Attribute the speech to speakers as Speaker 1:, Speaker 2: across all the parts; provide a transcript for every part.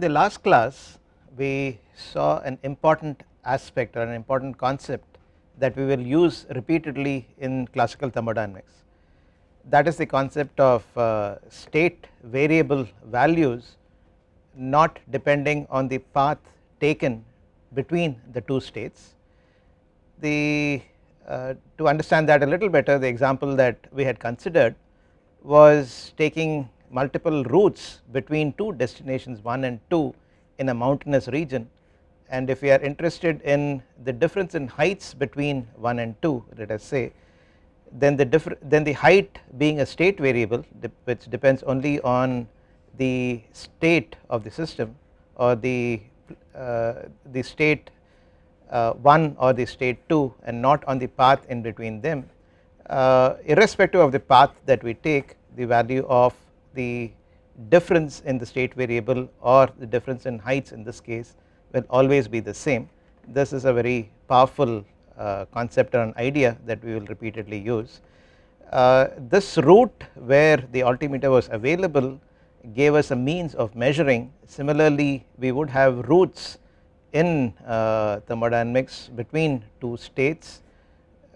Speaker 1: In the last class, we saw an important aspect or an important concept that we will use repeatedly in classical thermodynamics. That is the concept of uh, state variable values not depending on the path taken between the two states. The uh, to understand that a little better the example that we had considered was taking multiple routes between two destinations 1 and 2 in a mountainous region and if we are interested in the difference in heights between 1 and 2 let us say then the differ then the height being a state variable which depends only on the state of the system or the uh, the state uh, 1 or the state 2 and not on the path in between them uh, irrespective of the path that we take the value of the difference in the state variable or the difference in heights in this case will always be the same. This is a very powerful uh, concept or an idea that we will repeatedly use. Uh, this route where the altimeter was available gave us a means of measuring. Similarly, we would have routes in uh, thermodynamics between two states,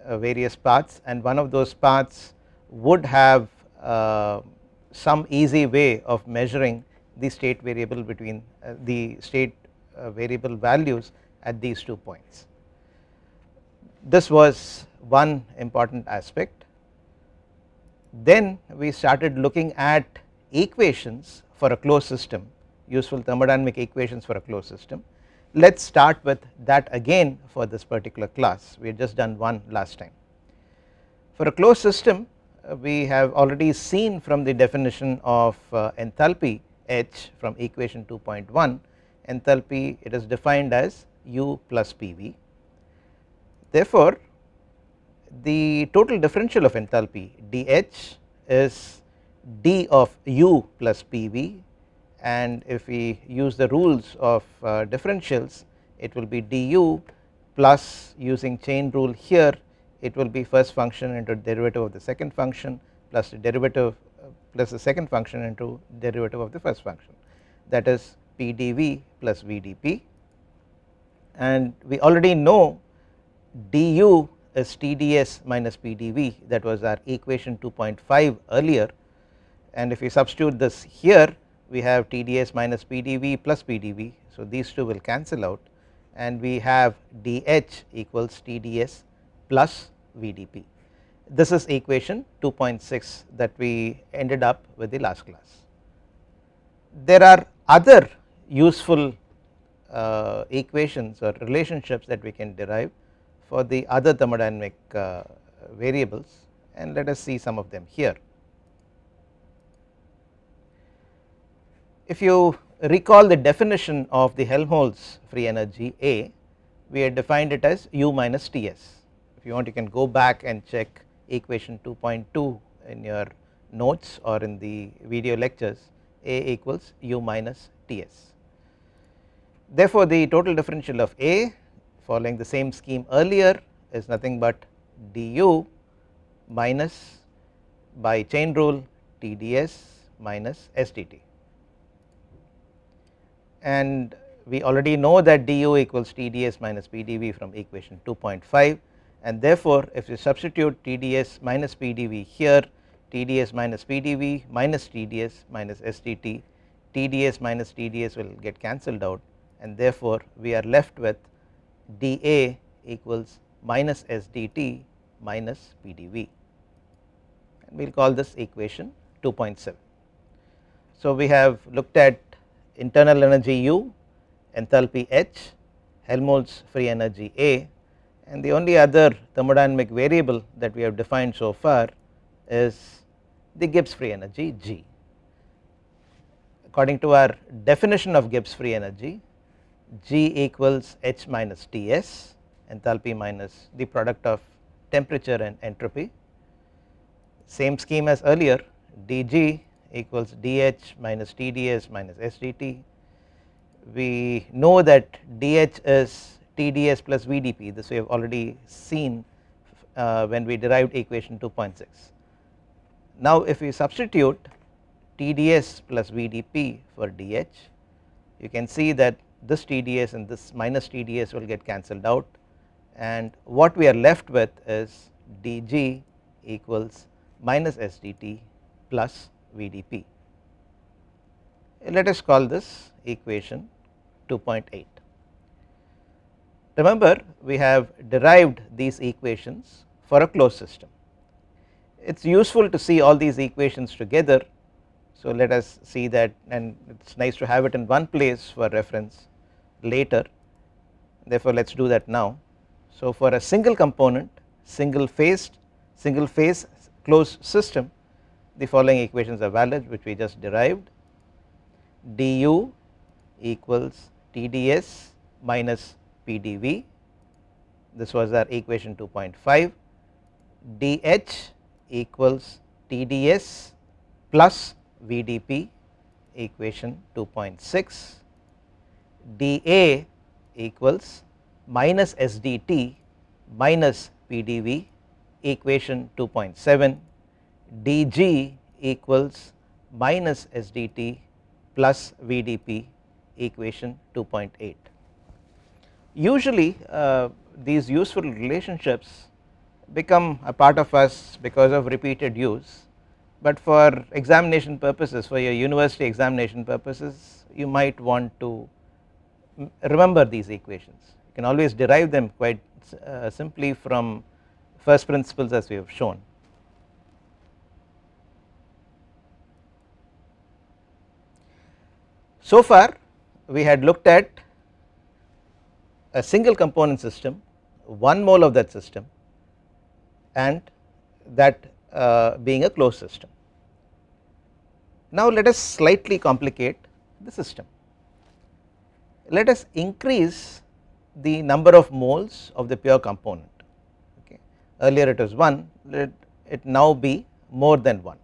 Speaker 1: uh, various paths and one of those paths would have uh, some easy way of measuring the state variable between uh, the state uh, variable values at these two points. This was one important aspect. Then we started looking at equations for a closed system, useful thermodynamic equations for a closed system. Let us start with that again for this particular class, we had just done one last time. For a closed system, we have already seen from the definition of uh, enthalpy H from equation 2.1 enthalpy it is defined as u plus PV. Therefore, the total differential of enthalpy dH is d of u plus PV and if we use the rules of uh, differentials it will be du plus using chain rule here it will be first function into derivative of the second function plus the derivative plus the second function into derivative of the first function that is pdv plus vdp and we already know du is tds minus pdv that was our equation 2.5 earlier and if we substitute this here we have tds minus pdv plus pdv so these two will cancel out and we have dh equals tds plus VDP. This is equation 2.6 that we ended up with the last class. There are other useful uh, equations or relationships that we can derive for the other thermodynamic uh, variables and let us see some of them here. If you recall the definition of the Helmholtz free energy A, we had defined it as u minus Ts you want you can go back and check equation 2.2 in your notes or in the video lectures A equals u minus Ts. Therefore, the total differential of A following the same scheme earlier is nothing but du minus by chain rule Tds minus Sdt. And we already know that du equals Tds minus Pdv from equation 2.5 and therefore, if you substitute TDS minus PDV here, TDS minus PDV minus TDS minus STT, TDS minus TDS will get cancelled out and therefore, we are left with DA equals minus SDT minus PDV and we will call this equation 2.7. So, we have looked at internal energy U, enthalpy H, Helmholtz free energy A and the only other thermodynamic variable that we have defined so far is the Gibbs free energy G. According to our definition of Gibbs free energy, G equals H minus Ts enthalpy minus the product of temperature and entropy. Same scheme as earlier dG equals dH minus TdS minus SdT. We know that dH is TDS plus VDP this we have already seen uh, when we derived equation 2.6. Now if we substitute TDS plus VDP for DH you can see that this TDS and this minus TDS will get cancelled out and what we are left with is DG equals minus SDT plus VDP. Let us call this equation 2.8. Remember we have derived these equations for a closed system. It is useful to see all these equations together. So, let us see that and it is nice to have it in one place for reference later therefore, let us do that now. So, for a single component single phased single phase closed system the following equations are valid which we just derived du equals Tds minus PdV. This was our equation 2.5 dH equals TdS plus VdP equation 2.6 dA equals minus SdT minus PdV equation 2.7 dG equals minus SdT plus VdP equation 2.8 usually uh, these useful relationships become a part of us because of repeated use but for examination purposes for your university examination purposes you might want to remember these equations you can always derive them quite uh, simply from first principles as we have shown. So far we had looked at a single component system, one mole of that system and that uh, being a closed system. Now let us slightly complicate the system. Let us increase the number of moles of the pure component. Okay. Earlier it was 1, let it now be more than 1.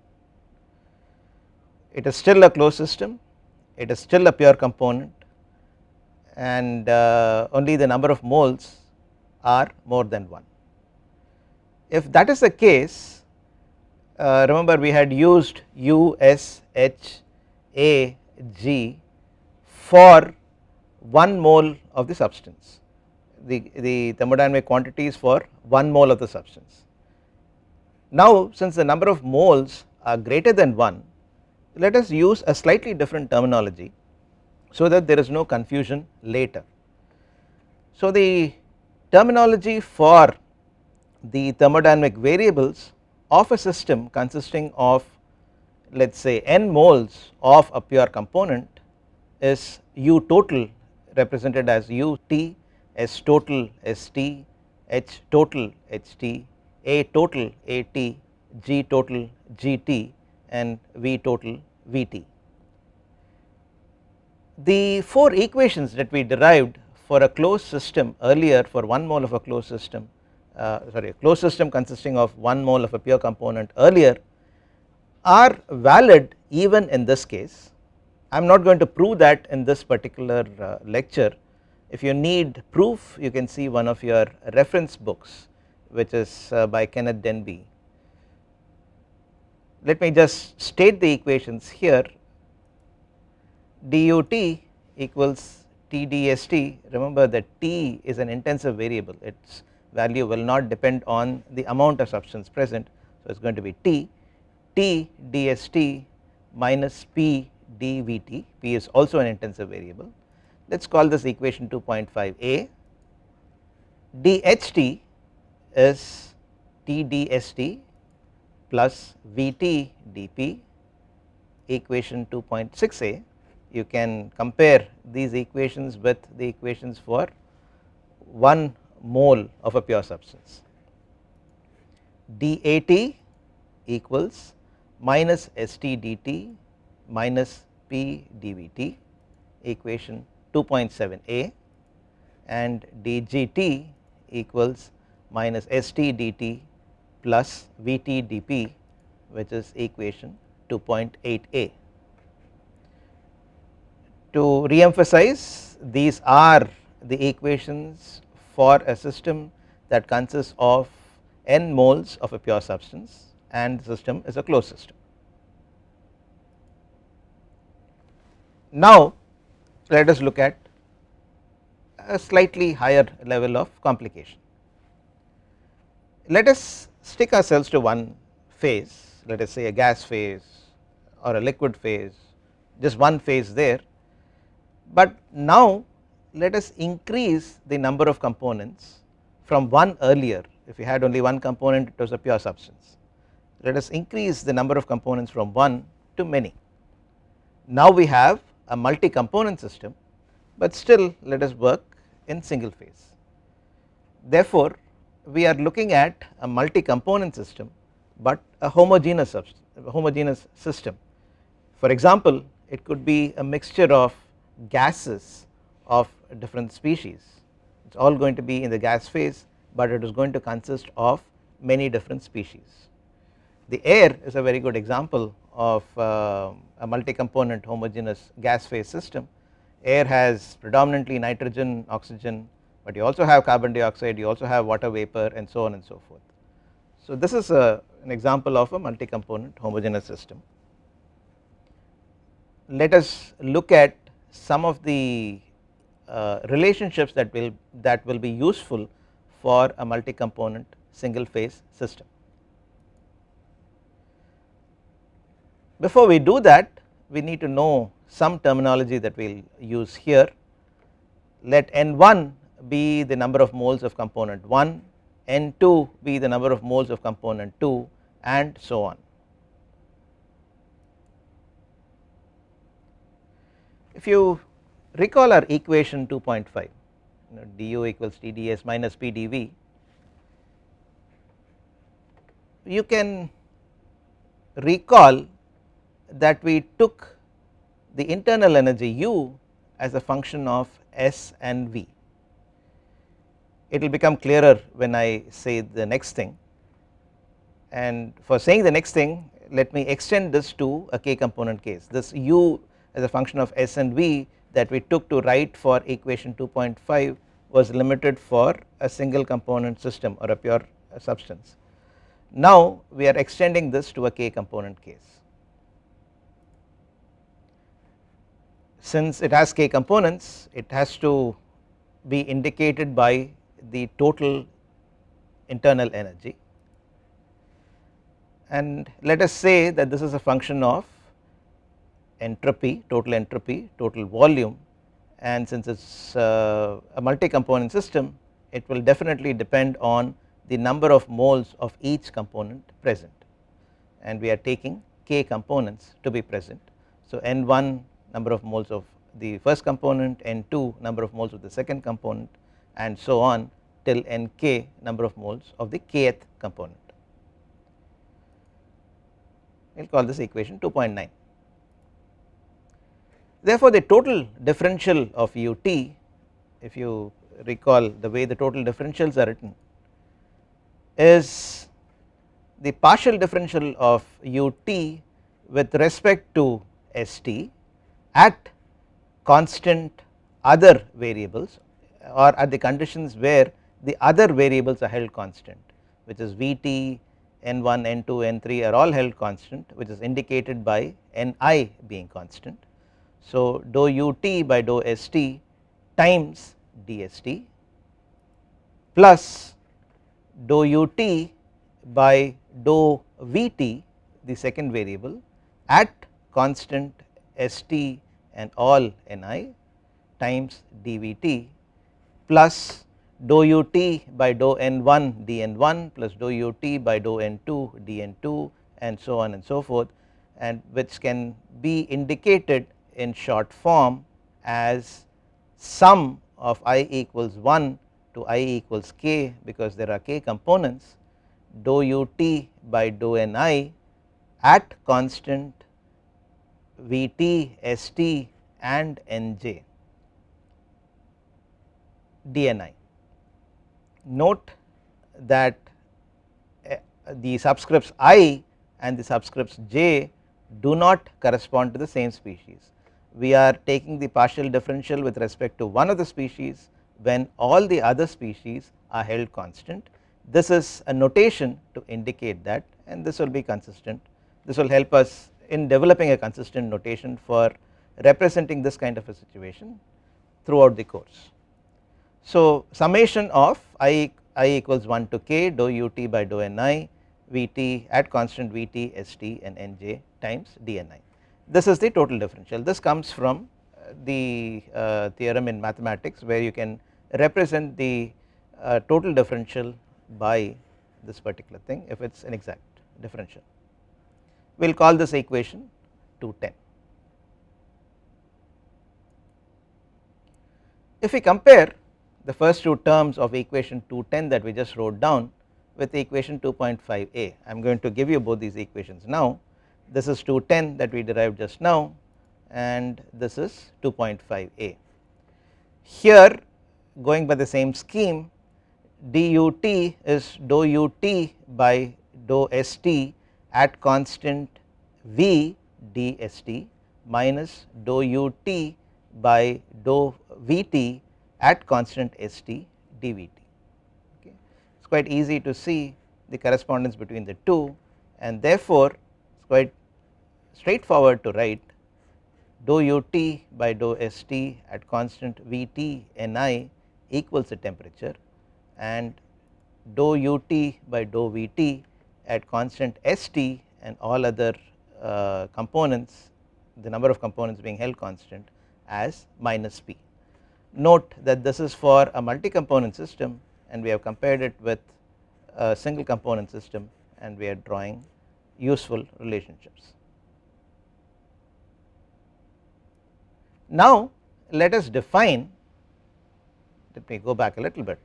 Speaker 1: It is still a closed system, it is still a pure component, and uh, only the number of moles are more than 1. If that is the case, uh, remember we had used U, S, H, A, G for 1 mole of the substance, the, the thermodynamic quantities for 1 mole of the substance. Now since the number of moles are greater than 1, let us use a slightly different terminology so that there is no confusion later. So, the terminology for the thermodynamic variables of a system consisting of let us say n moles of a pure component is U total represented as U T, S total S T, H total H T, A total A T, G total G T and V total V T the four equations that we derived for a closed system earlier for 1 mole of a closed system uh, sorry a closed system consisting of 1 mole of a pure component earlier are valid even in this case. I am not going to prove that in this particular uh, lecture. If you need proof you can see one of your reference books which is uh, by Kenneth Denby. Let me just state the equations here dot equals tdst, remember that t is an intensive variable, its value will not depend on the amount of substance present. So, it is going to be t, t dst minus p dvt, p is also an intensive variable. Let us call this equation 2.5 a, dht is TdSt plus vt dp equation 2.6 a you can compare these equations with the equations for 1 mole of a pure substance. dAT equals minus ST dT minus P dVT equation 2.7a and dGT equals minus ST dT plus VT dP which is equation 2.8a to re-emphasize these are the equations for a system that consists of n moles of a pure substance and the system is a closed system. Now, let us look at a slightly higher level of complication. Let us stick ourselves to one phase, let us say a gas phase or a liquid phase, just one phase there but now let us increase the number of components from one earlier if we had only one component it was a pure substance. Let us increase the number of components from one to many. Now we have a multi component system, but still let us work in single phase. Therefore, we are looking at a multi component system, but a homogeneous, homogeneous system. For example, it could be a mixture of gases of different species. It is all going to be in the gas phase, but it is going to consist of many different species. The air is a very good example of uh, a multi-component homogeneous gas phase system. Air has predominantly nitrogen, oxygen, but you also have carbon dioxide, you also have water vapor and so on and so forth. So, this is a, uh, an example of a multi-component homogeneous system. Let us look at some of the uh, relationships that will that will be useful for a multi component single phase system. Before we do that we need to know some terminology that we will use here. Let N1 be the number of moles of component 1, N2 be the number of moles of component 2 and so on. If you recall our equation 2.5, you know, du equals Tds minus Pdv, you can recall that we took the internal energy u as a function of S and V. It will become clearer when I say the next thing and for saying the next thing let me extend this to a k component case this u as a function of s and v that we took to write for equation 2.5 was limited for a single component system or a pure uh, substance. Now we are extending this to a k component case. Since it has k components, it has to be indicated by the total internal energy and let us say that this is a function of entropy, total entropy, total volume and since it is uh, a multi component system it will definitely depend on the number of moles of each component present and we are taking k components to be present. So, n1 number of moles of the first component, n2 number of moles of the second component and so on till nk number of moles of the kth component. We will call this equation 2.9. Therefore, the total differential of ut if you recall the way the total differentials are written is the partial differential of ut with respect to st at constant other variables or at the conditions where the other variables are held constant which is Vt, n1, n2, n3 are all held constant which is indicated by ni being constant so, dou ut by dou st times dst plus dou ut by dou vt the second variable at constant st and all ni times dvt plus dou ut by dou n1 dn1 plus dou ut by dou n2 dn2 and so on and so forth and which can be indicated in short form as sum of i equals 1 to i equals k because there are k components dou u t by dou n i at constant v t, s t and n j d n i. Note that eh, the subscripts i and the subscripts j do not correspond to the same species we are taking the partial differential with respect to one of the species when all the other species are held constant. This is a notation to indicate that and this will be consistent. This will help us in developing a consistent notation for representing this kind of a situation throughout the course. So, summation of i, I equals 1 to k dou u t by dou n i v t at constant v t s t and n j times d n i. This is the total differential. This comes from uh, the uh, theorem in mathematics where you can represent the uh, total differential by this particular thing if it is an exact differential. We will call this equation 210. If we compare the first two terms of equation 210 that we just wrote down with equation 2.5a, I am going to give you both these equations now this is 210 that we derived just now and this is 2.5a. Here going by the same scheme dut is dou ut by dou st at constant v dst minus dou ut by dou vt at constant st dvt. Okay. It is quite easy to see the correspondence between the two and therefore it is quite straightforward to write dou ut by dou st at constant Vt ni equals the temperature and dou ut by dou Vt at constant St and all other uh, components the number of components being held constant as minus p. Note that this is for a multi component system and we have compared it with a single component system and we are drawing useful relationships. Now, let us define let me go back a little bit.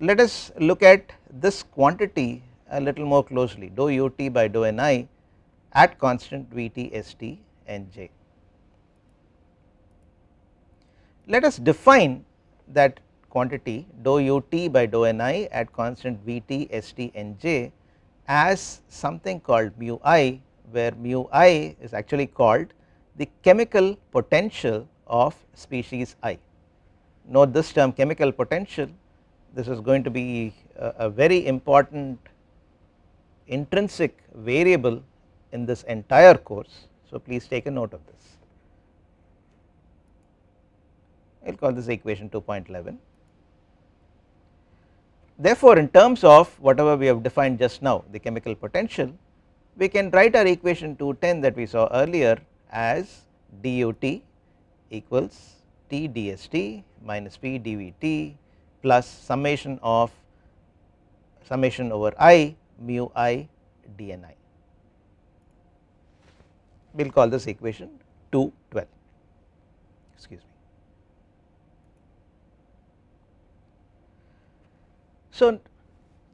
Speaker 1: Let us look at this quantity a little more closely dou ut by dou ni at constant v t s t n j. St Let us define that quantity dou ut by dou ni at constant v t s t n j St as something called mu i where mu i is actually called the chemical potential of species i. Note this term chemical potential, this is going to be a, a very important intrinsic variable in this entire course. So, please take a note of this. I will call this equation 2.11. Therefore, in terms of whatever we have defined just now the chemical potential, we can write our equation 210 that we saw earlier as dot equals t dst minus p dvt plus summation of summation over i mu i dni. We will call this equation 212 excuse me. So,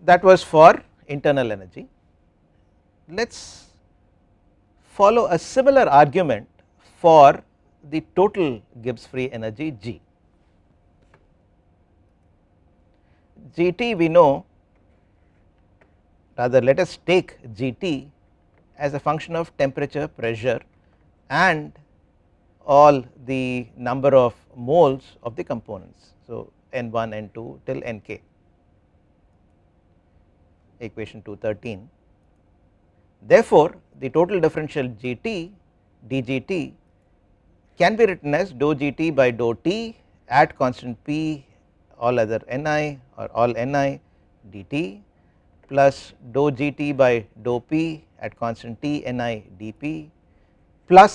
Speaker 1: that was for internal energy. Let us follow a similar argument for the total Gibbs free energy G. Gt we know rather let us take Gt as a function of temperature, pressure and all the number of moles of the components. So, n 1, n 2 till n k equation 213 Therefore, the total differential gt dgt can be written as dou gt by dou t at constant p all other ni or all ni dt plus dou gt by dou p at constant t ni dp plus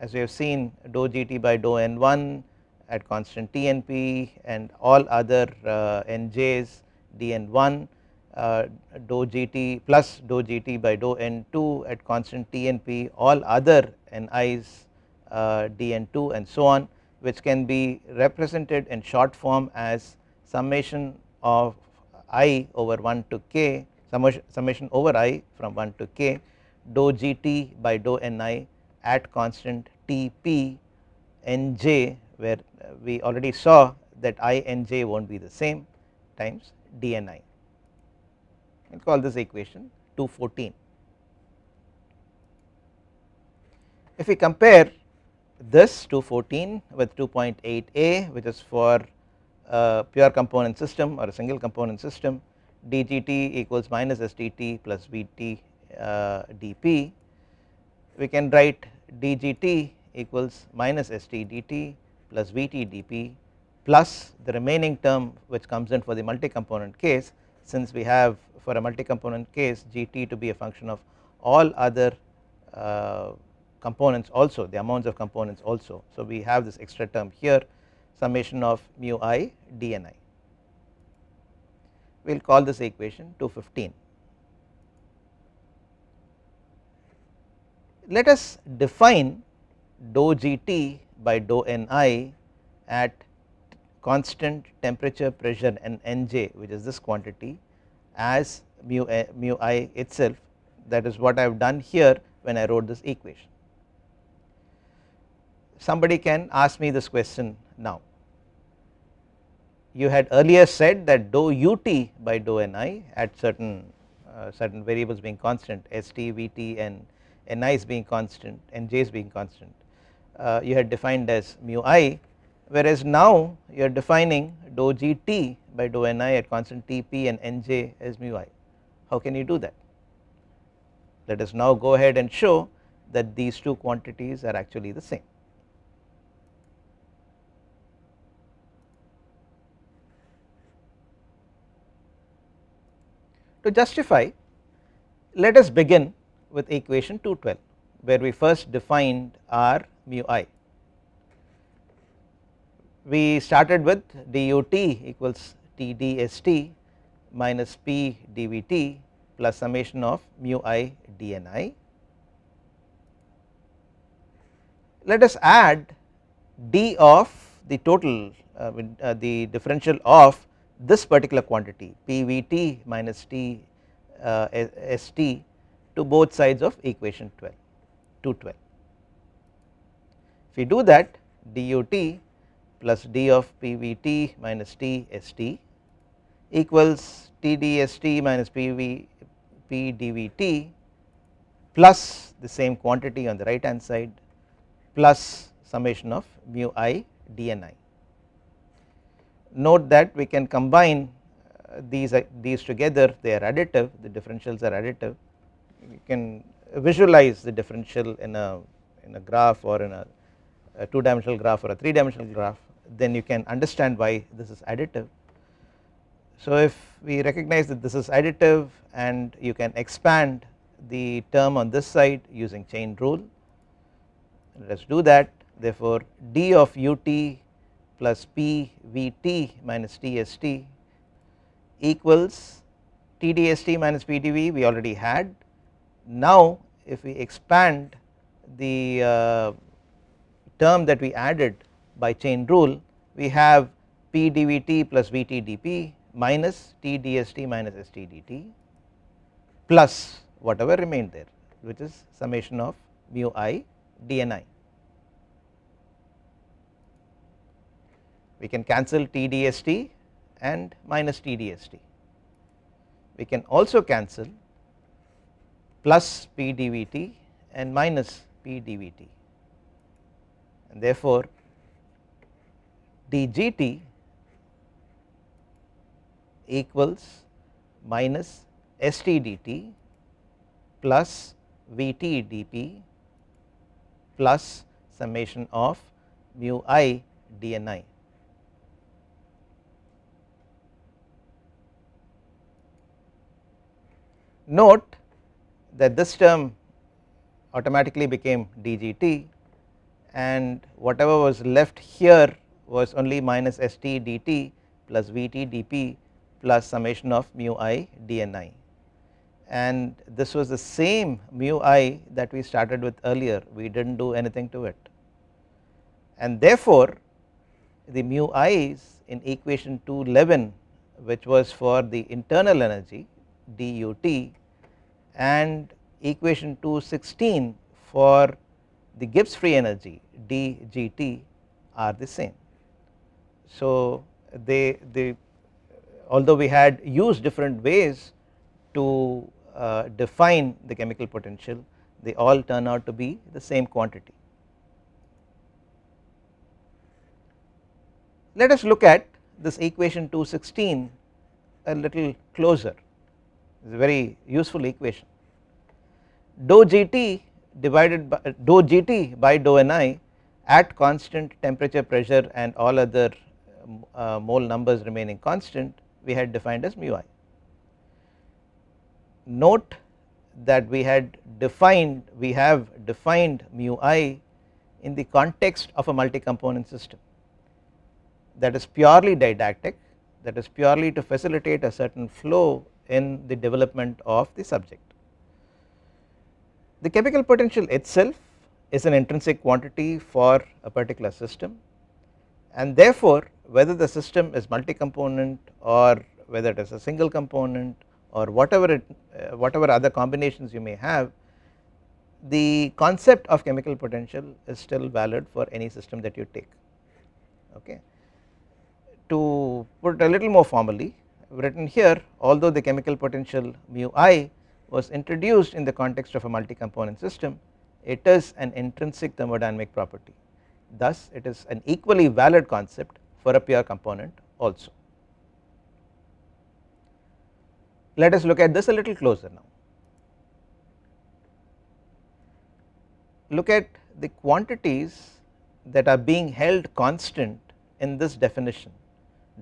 Speaker 1: as we have seen dou gt by dou n1 at constant T and P and all other uh, nj's dn1 uh, dou gt plus dou gt by dou n2 at constant TNP all other ni's uh, dn2 and so on which can be represented in short form as summation of i over 1 to k summation over i from 1 to k dou gt by dou ni at constant Tp nj where we already saw that i nj will not be the same times dni and call this equation 214. If we compare this 214 with 2.8 a which is for a uh, pure component system or a single component system dgt equals minus sdt plus vt uh, dp we can write dgt equals minus sdt plus vt dp plus the remaining term which comes in for the multi component case since we have for a multi-component case GT to be a function of all other uh, components also the amounts of components also. So, we have this extra term here summation of mu i dni. We will call this equation 215. Let us define dou gt by dou ni at constant temperature pressure and Nj which is this quantity as mu, a, eh, mu i itself that is what I have done here when I wrote this equation. Somebody can ask me this question now. You had earlier said that dou ut by dou ni at certain uh, certain variables being constant st, vt and ni is being constant Nj is being constant. Uh, you had defined as mu i whereas now you are defining dou gt by dou ni at constant tp and nj as mu i. How can you do that? Let us now go ahead and show that these two quantities are actually the same. To justify, let us begin with equation 212 where we first defined r mu i we started with dut equals tdst minus p dvt plus summation of mu i dni. Let us add d of the total uh, uh, the differential of this particular quantity pvt minus t uh, st to both sides of equation 12 212. If we do that dut plus d of PVT minus t s t equals TDST minus p v p d v t plus the same quantity on the right hand side plus summation of mu i d n i. Note that we can combine uh, these uh, these together they are additive the differentials are additive you can visualize the differential in a in a graph or in a a two dimensional graph or a three dimensional graph then you can understand why this is additive. So if we recognize that this is additive and you can expand the term on this side using chain rule let us do that therefore d of ut plus p vt minus tst equals tdst minus pdv we already had now if we expand the uh, term that we added by chain rule, we have p dvt plus vt dp minus t dst minus st dt plus whatever remained there which is summation of mu i dni. We can cancel t dst and minus t dst. We can also cancel plus p dvt and minus p dvt and therefore, dgt equals minus st dt plus vt dp plus summation of mu i dni. Note that this term automatically became dgt and whatever was left here was only minus st dt plus vt dp plus summation of mu i dni. And this was the same mu i that we started with earlier, we did not do anything to it. And therefore, the mu i's in equation 211 which was for the internal energy dut and equation 216 for the Gibbs free energy dGt, are the same. So, they, they although we had used different ways to uh, define the chemical potential, they all turn out to be the same quantity. Let us look at this equation 216 a little closer, it is a very useful equation. Dou g t divided by dou GT by dou Ni at constant temperature pressure and all other uh, mole numbers remaining constant we had defined as mu i. Note that we had defined we have defined mu i in the context of a multi component system that is purely didactic that is purely to facilitate a certain flow in the development of the subject. The chemical potential itself is an intrinsic quantity for a particular system and therefore whether the system is multi-component or whether it is a single component or whatever it uh, whatever other combinations you may have the concept of chemical potential is still valid for any system that you take okay to put a little more formally written here although the chemical potential mu i was introduced in the context of a multi-component system, it is an intrinsic thermodynamic property. Thus, it is an equally valid concept for a pure component also. Let us look at this a little closer now. Look at the quantities that are being held constant in this definition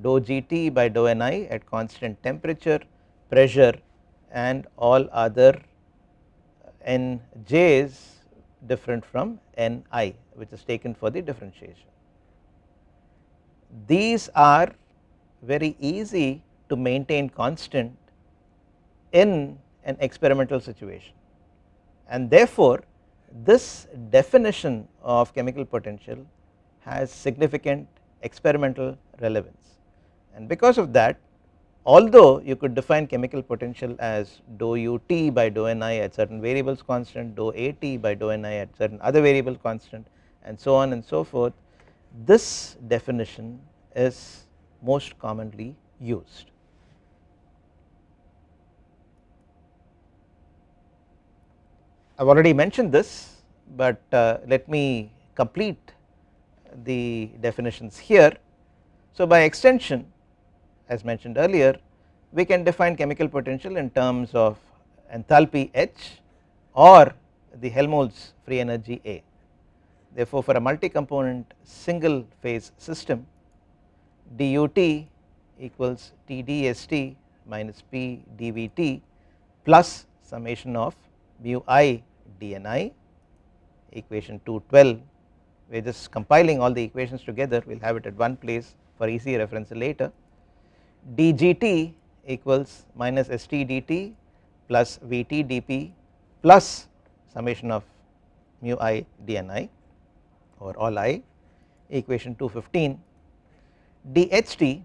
Speaker 1: dou g t by dou n i at constant temperature, pressure and all other uh, n j's different from n i which is taken for the differentiation. These are very easy to maintain constant in an experimental situation and therefore this definition of chemical potential has significant experimental relevance and because of that although you could define chemical potential as dou u t by dou n i at certain variables constant, dou a t by dou n i at certain other variable constant and so on and so forth, this definition is most commonly used. I have already mentioned this, but uh, let me complete the definitions here. So, by extension as mentioned earlier we can define chemical potential in terms of enthalpy H or the Helmholtz free energy A. Therefore, for a multi component single phase system dUT equals TdST minus P dVT plus summation of mu i dni equation 212 we are just compiling all the equations together we will have it at one place for easy reference later dgt equals minus st dt plus vt dp plus summation of mu i dni or all i equation 215 dht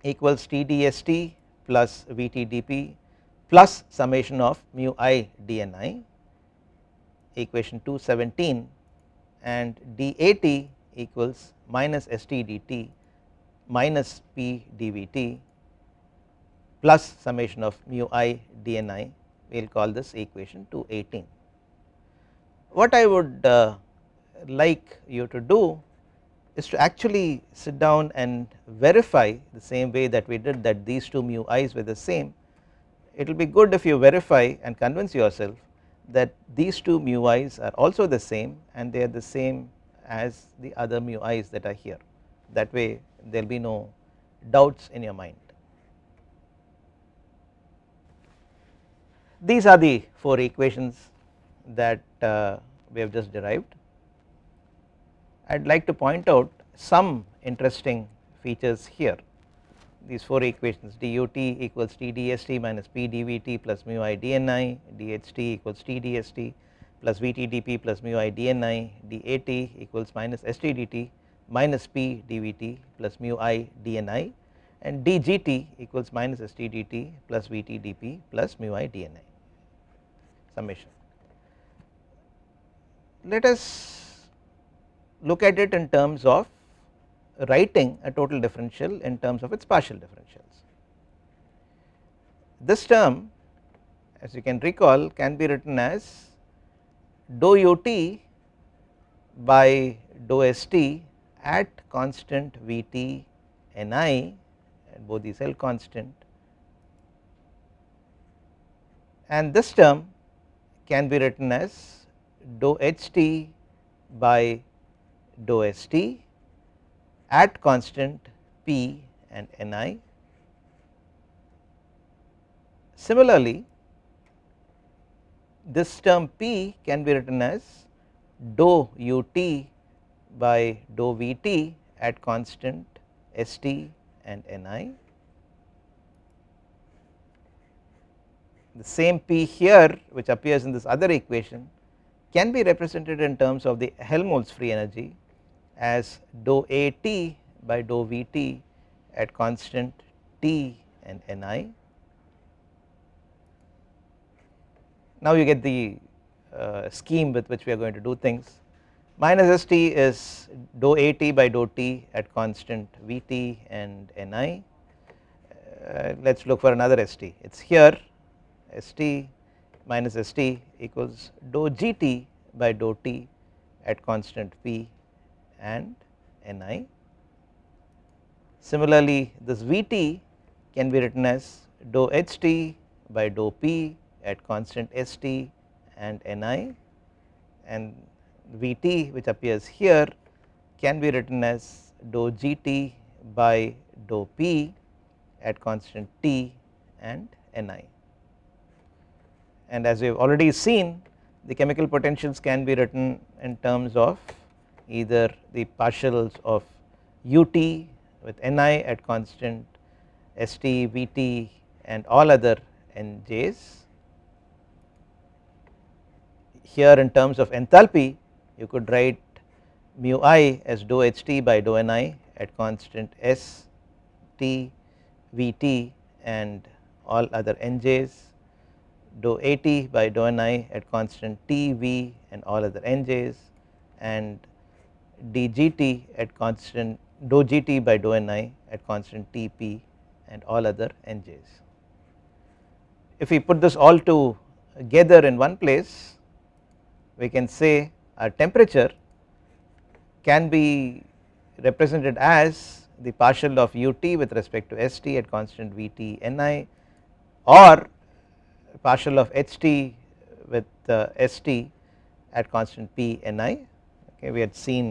Speaker 1: equals tdst plus vt dp plus summation of mu i dni equation 217 and dat equals minus st dt minus p dvt plus summation of mu i dni we will call this equation 218. What I would uh, like you to do is to actually sit down and verify the same way that we did that these two mu i's were the same. It will be good if you verify and convince yourself that these two mu i's are also the same and they are the same as the other mu i's that are here that way there will be no doubts in your mind. These are the 4 equations that uh, we have just derived. I would like to point out some interesting features here these 4 equations dut equals t dst minus p dvt plus mu i dni, dht equals t dst plus vt dp plus mu i dni, dat equals minus st dt minus p dvt plus mu i dni and dgt equals minus st dt plus vt dp plus mu i dni summation. Let us look at it in terms of writing a total differential in terms of its partial differentials. This term as you can recall can be written as dou ut by dou st at constant VT Ni both these L constant and this term can be written as dou h t by dou ST at constant p and n i. Similarly, this term p can be written as dou u t by dou v t at constant S t and N i. The same p here which appears in this other equation can be represented in terms of the Helmholtz free energy as dou A t by dou V t at constant t and N i. Now you get the uh, scheme with which we are going to do things minus S t is dou A t by dou t at constant V t and N i. Uh, let us look for another S t, it is here S t minus S t equals dou G t by dou t at constant P and N i. Similarly, this V t can be written as dou H t by dou P at constant S t and N i and Vt which appears here can be written as dou Gt by dou P at constant T and Ni. And as we have already seen the chemical potentials can be written in terms of either the partials of ut with Ni at constant St, Vt and all other Nj's. Here in terms of enthalpy you could write mu i as dou h t by dou n i at constant s t v t and all other n j's dou a t by dou n i at constant t v and all other n j's and d g t at constant dou g t by dou n i at constant t p and all other n j's. If we put this all together in one place we can say temperature can be represented as the partial of ut with respect to st at constant vt ni or partial of ht with uh, st at constant p ni okay we had seen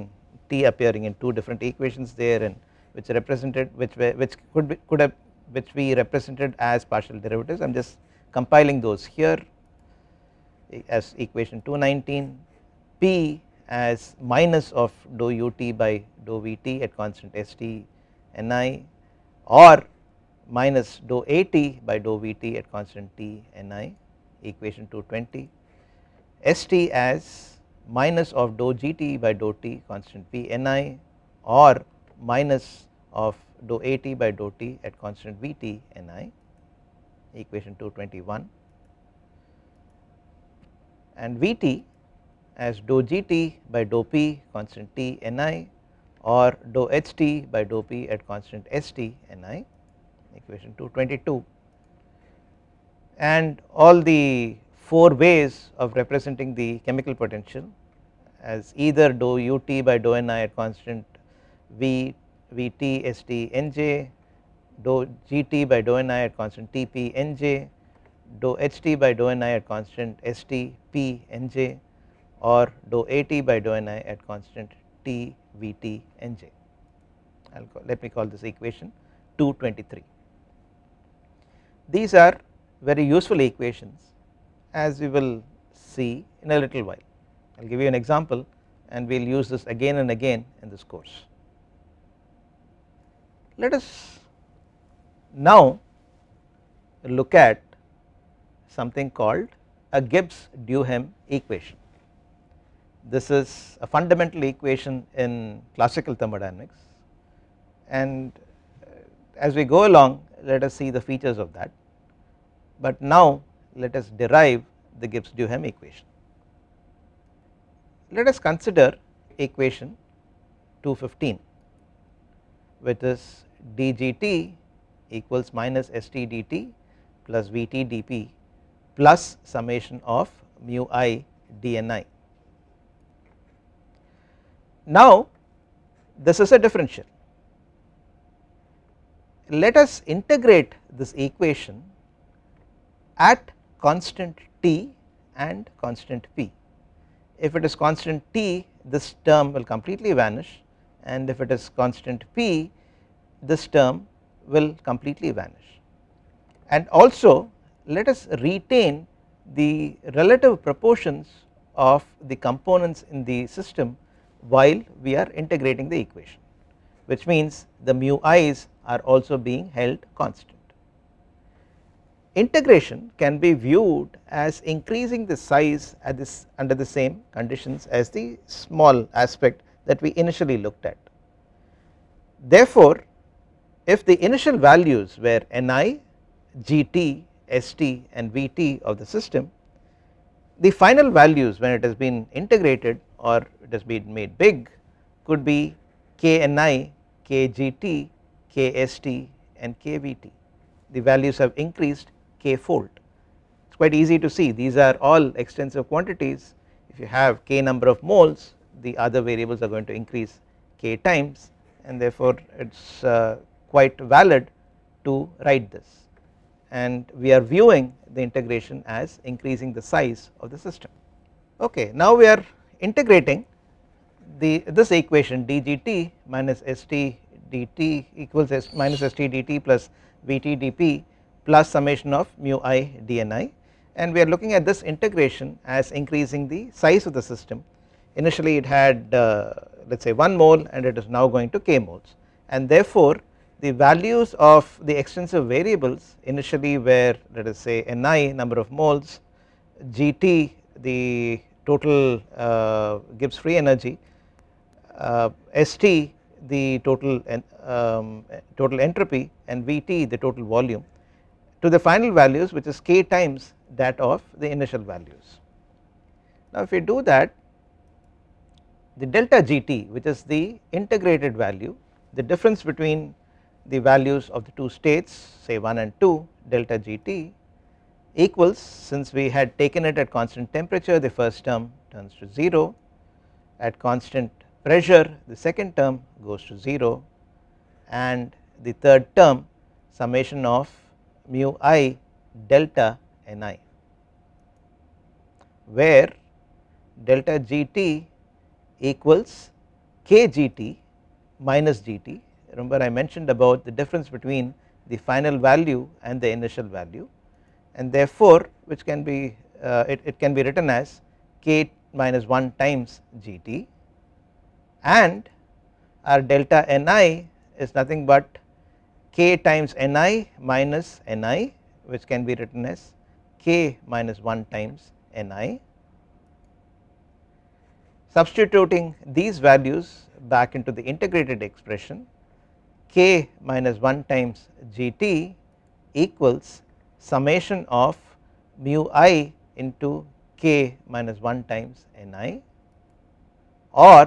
Speaker 1: t appearing in two different equations there and which represented which were, which could be, could have which we represented as partial derivatives I am just compiling those here as equation 219 P as minus of dou u t by dou v t at constant S t n i or minus dou a t by dou v t at constant t n i equation 220 S t as minus of dou g t by dou t constant p n i or minus of dou a t by dou t at constant v t n i equation 221 and v t as dou gt by dou p constant t ni or dou ht by dou p at constant st ni equation 222 and all the four ways of representing the chemical potential as either dou ut by dou ni at constant v vt st nj dou gt by dou ni at constant tp nj dou ht by dou ni at constant st p nj or dou A t by dou n i at constant t v t n j. I'll call, let me call this equation 223. These are very useful equations as we will see in a little while. I will give you an example and we will use this again and again in this course. Let us now look at something called a Gibbs Duhem equation. This is a fundamental equation in classical thermodynamics and uh, as we go along let us see the features of that. But now let us derive the Gibbs-Duhem equation. Let us consider equation 215 which is dgt equals minus st dt plus vt dp plus summation of mu i dni. Now this is a differential. Let us integrate this equation at constant t and constant p. If it is constant t this term will completely vanish and if it is constant p this term will completely vanish. And also let us retain the relative proportions of the components in the system while we are integrating the equation which means the mu i's are also being held constant. Integration can be viewed as increasing the size at this under the same conditions as the small aspect that we initially looked at. Therefore, if the initial values were ni, gt, st and vt of the system, the final values when it has been integrated or it has been made big could be KNI, KGT, KST and KVT. The values have increased k fold. It is quite easy to see these are all extensive quantities if you have k number of moles the other variables are going to increase k times and therefore it is uh, quite valid to write this and we are viewing the integration as increasing the size of the system. Okay, now we are integrating the this equation dgt minus st dt equals s minus st dt plus vt dp plus summation of mu i dni and we are looking at this integration as increasing the size of the system. Initially it had uh, let us say 1 mole and it is now going to k moles and therefore the values of the extensive variables initially were let us say ni number of moles gt the total uh, Gibbs free energy, uh, ST the total en um, total entropy and VT the total volume to the final values which is k times that of the initial values. Now if we do that the delta GT which is the integrated value the difference between the values of the two states say 1 and 2 delta GT equals since we had taken it at constant temperature the first term turns to 0 at constant pressure the second term goes to 0 and the third term summation of mu i delta ni where delta gt equals kgt minus gt remember I mentioned about the difference between the final value and the initial value and therefore which can be uh, it, it can be written as k minus 1 times gt and our delta ni is nothing but k times ni minus ni which can be written as k minus 1 times ni. Substituting these values back into the integrated expression k minus 1 times gt equals summation of mu i into k minus 1 times n i or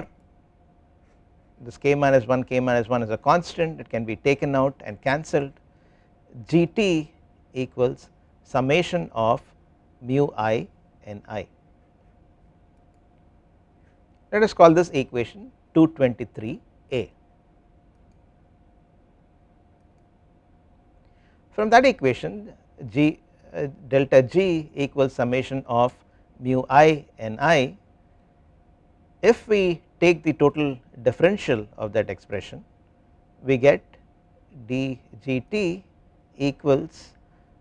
Speaker 1: this k minus 1 k minus 1 is a constant it can be taken out and cancelled g t equals summation of mu i n i. Let us call this equation 223 a. From that equation g uh, delta g equals summation of mu i and i. If we take the total differential of that expression, we get d g t equals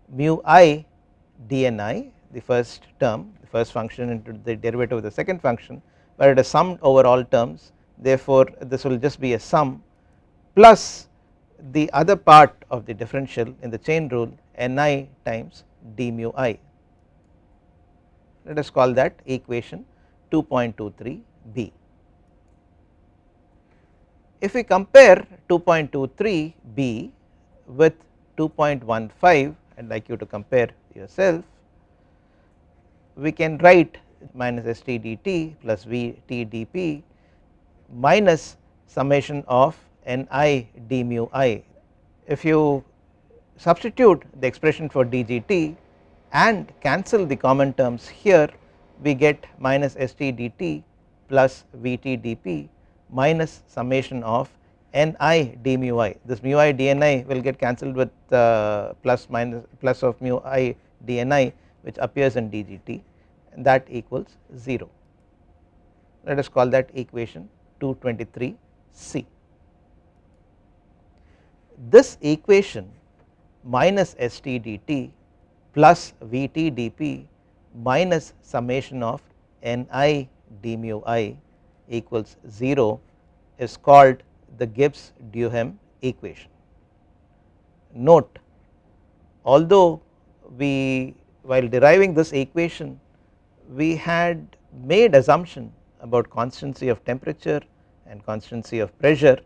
Speaker 1: mu i d n i the first term the first function into the derivative of the second function but it is summed over all terms therefore this will just be a sum plus the other part of the differential in the chain rule n i times d mu i. Let us call that equation 2.23 b. If we compare 2.23 b with 2.15 I'd like you to compare yourself, we can write minus s t d t dt plus v t dp minus summation of n i d mu i. If you substitute the expression for dgt and cancel the common terms here we get minus st dt plus vt dp minus summation of ni d mu i this mu i dni will get cancelled with uh, plus minus plus of mu i dni which appears in dgt and that equals 0 let us call that equation 223c this equation minus S T d T plus V T d P minus summation of n i d mu i equals 0 is called the Gibbs Duhem equation. Note although we while deriving this equation we had made assumption about constancy of temperature and constancy of pressure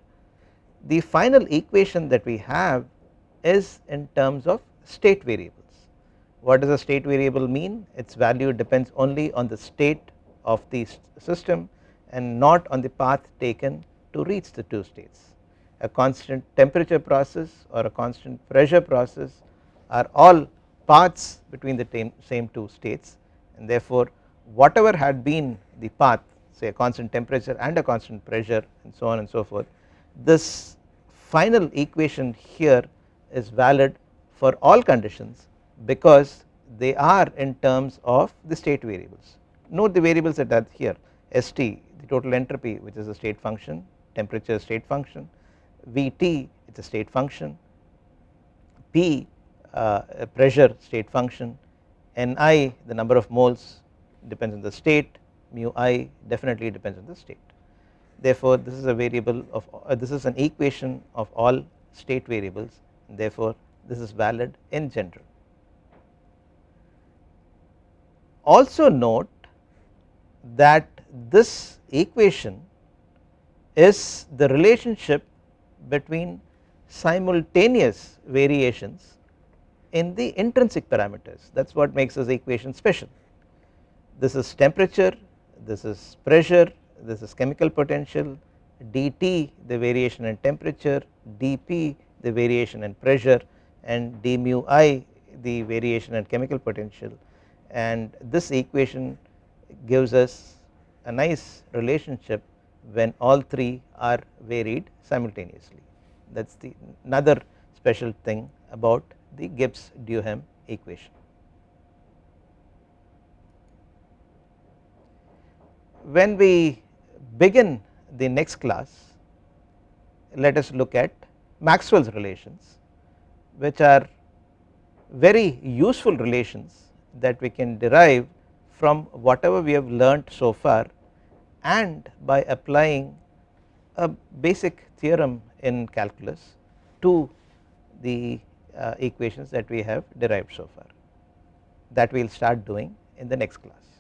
Speaker 1: the final equation that we have is in terms of state variables. What does a state variable mean? Its value depends only on the state of the system and not on the path taken to reach the two states. A constant temperature process or a constant pressure process are all paths between the same two states and therefore whatever had been the path say a constant temperature and a constant pressure and so on and so forth this final equation here is valid for all conditions because they are in terms of the state variables. Note the variables that are here St the total entropy which is a state function, temperature state function, Vt it is a state function, P uh, pressure state function, Ni the number of moles depends on the state, mu i definitely depends on the state. Therefore, this is a variable of uh, this is an equation of all state variables therefore, this is valid in general. Also note that this equation is the relationship between simultaneous variations in the intrinsic parameters that is what makes this equation special. This is temperature, this is pressure, this is chemical potential, dT the variation in temperature, dP the variation in pressure and d mu i the variation in chemical potential and this equation gives us a nice relationship when all three are varied simultaneously. That is the another special thing about the Gibbs Duhem equation. When we begin the next class, let us look at Maxwell's relations which are very useful relations that we can derive from whatever we have learnt so far and by applying a basic theorem in calculus to the uh, equations that we have derived so far that we will start doing in the next class.